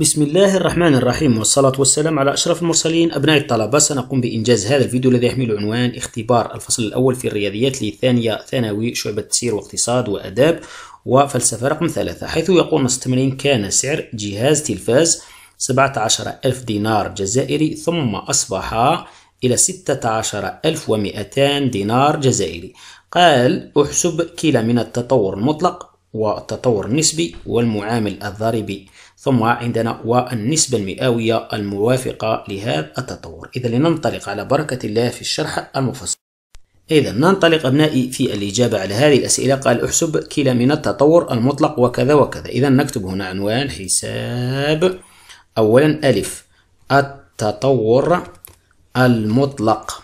بسم الله الرحمن الرحيم والصلاة والسلام على أشرف المرسلين أبناء الطلبة سنقوم بإنجاز هذا الفيديو الذي يحمل عنوان اختبار الفصل الأول في الرياضيات لثانية ثانوي شعبة تسير واقتصاد وأداب وفلسفة رقم ثلاثة حيث يقول نص التمرين كان سعر جهاز تلفاز 17000 دينار جزائري ثم أصبح إلى 16200 دينار جزائري قال احسب كلا من التطور المطلق والتطور النسبي والمعامل الضريبي ثم عندنا والنسبة المئوية الموافقة لهذا التطور إذا لننطلق على بركة الله في الشرح المفصل إذا ننطلق أبنائي في الإجابة على هذه الأسئلة قال احسب كلا من التطور المطلق وكذا وكذا إذا نكتب هنا عنوان حساب أولا ألف التطور المطلق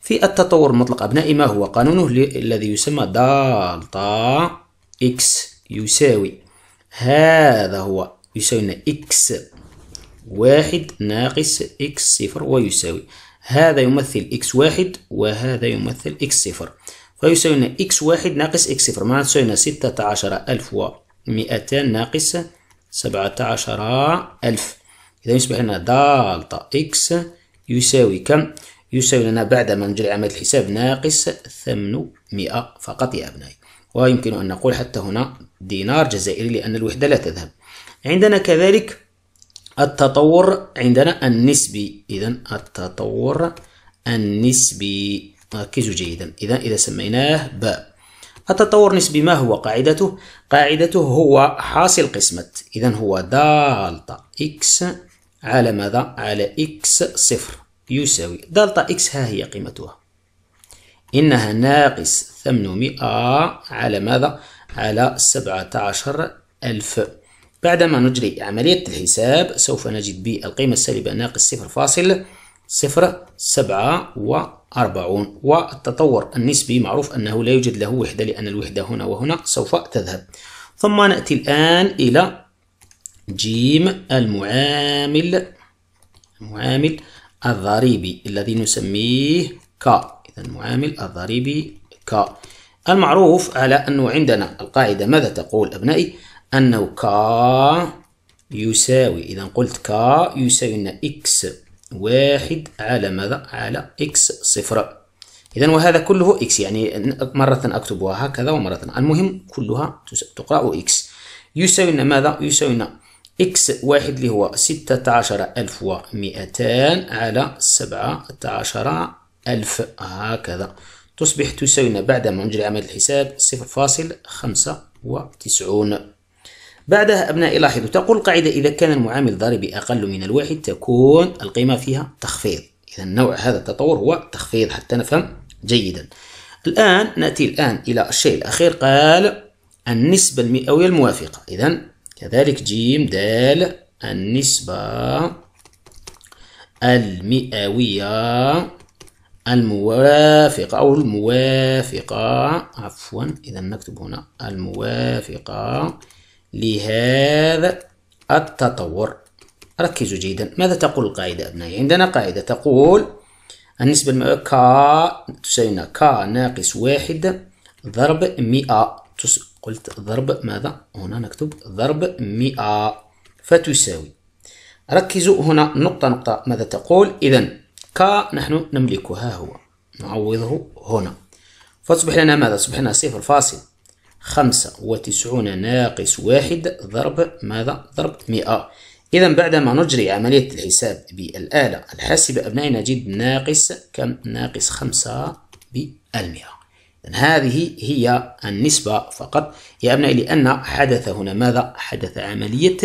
في التطور المطلق أبنائي ما هو قانونه الذي يسمى دالتا إكس يساوي هذا هو يساوي لنا إكس واحد ناقص إكس صفر ويساوي هذا يمثل إكس واحد وهذا يمثل إكس صفر فيساوي لنا إكس واحد ناقص إكس صفر معناها تساوي لنا ستة عشر ألف ومئتان ناقص سبعة عشر ألف إذا يصبح لنا دالتا إكس يساوي كم؟ يساوي لنا بعد ما نجري عملية الحساب ناقص ثمنمائة فقط يا أبنائي ويمكن أن نقول حتى هنا دينار جزائري لأن الوحدة لا تذهب عندنا كذلك التطور عندنا النسبي إذا التطور النسبي ركزوا جيدا إذا إذا سميناه باء التطور النسبي ما هو قاعدته؟ قاعدته هو حاصل قسمة إذا هو دالتا إكس على ماذا؟ على إكس صفر يساوي دالتا إكس ها هي قيمتها إنها ناقص 800 على ماذا؟ على 17000 بعدما نجري عملية الحساب سوف نجد بالقيمة السالبة ناقص 0.047 والتطور النسبي معروف أنه لا يوجد له وحدة لأن الوحدة هنا وهنا سوف تذهب ثم نأتي الآن إلى جيم المعامل المعامل الضريبي الذي نسميه ك إذا المعامل الضريبي ك المعروف على أنه عندنا القاعدة ماذا تقول أبنائي أنه ك يساوي إذا قلت ك يساوي لنا إكس واحد على ماذا على إكس صفر إذا وهذا كله إكس يعني مرة أكتبها هكذا ومرة المهم كلها تقرأ إكس يساوي لنا ماذا يساوي لنا إكس واحد اللي هو ستة عشر ألف ومئتان على سبعة عشر ألف هكذا تصبح تساوينا بعد نجري عملية الحساب 0.95 بعدها أبنائي لاحظوا تقول القاعدة إذا كان المعامل الضريبي أقل من الواحد تكون القيمة فيها تخفيض إذا نوع هذا التطور هو تخفيض حتى نفهم جيدا الآن نأتي الآن إلى الشيء الأخير قال النسبة المئوية الموافقة إذا كذلك جيم دال النسبة المئوية الموافقة أو الموافقة عفوا إذا نكتب هنا الموافقة لهذا التطور ركزوا جيدا ماذا تقول القاعدة أبنائي عندنا قاعدة تقول النسبة المئوية ك تساوينا كا ناقص واحد ضرب مئة تس... قلت ضرب ماذا هنا نكتب ضرب مئة فتساوي ركزوا هنا نقطة نقطة ماذا تقول إذا ك نحن نملكه ها هو نعوضه هنا فتصبح لنا ماذا؟ تصبح لنا صفر فاصل خمسة وتسعون ناقص واحد ضرب ماذا؟ ضرب مئة إذا بعدما نجري عملية الحساب بالآلة الحاسبة أبنائي نجد ناقص كم؟ ناقص خمسة بالمئة هذه هي النسبة فقط يا أبنائي لأن حدث هنا ماذا؟ حدث عملية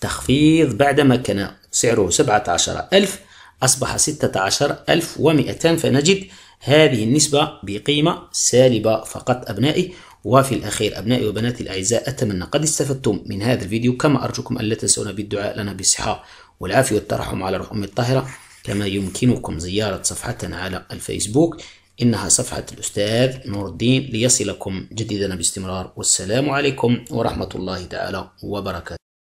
تخفيض بعدما كان سعره 17000 أصبح 16200 فنجد هذه النسبة بقيمة سالبة فقط أبنائي وفي الأخير أبنائي وبناتي الأعزاء أتمنى قد استفدتم من هذا الفيديو كما أرجوكم ألا تنسونا بالدعاء لنا بالصحة والعافية والترحم على روح أمي الطاهرة كما يمكنكم زيارة صفحتنا على الفيسبوك إنها صفحة الأستاذ نور الدين ليصلكم جديدنا باستمرار والسلام عليكم ورحمة الله تعالى وبركاته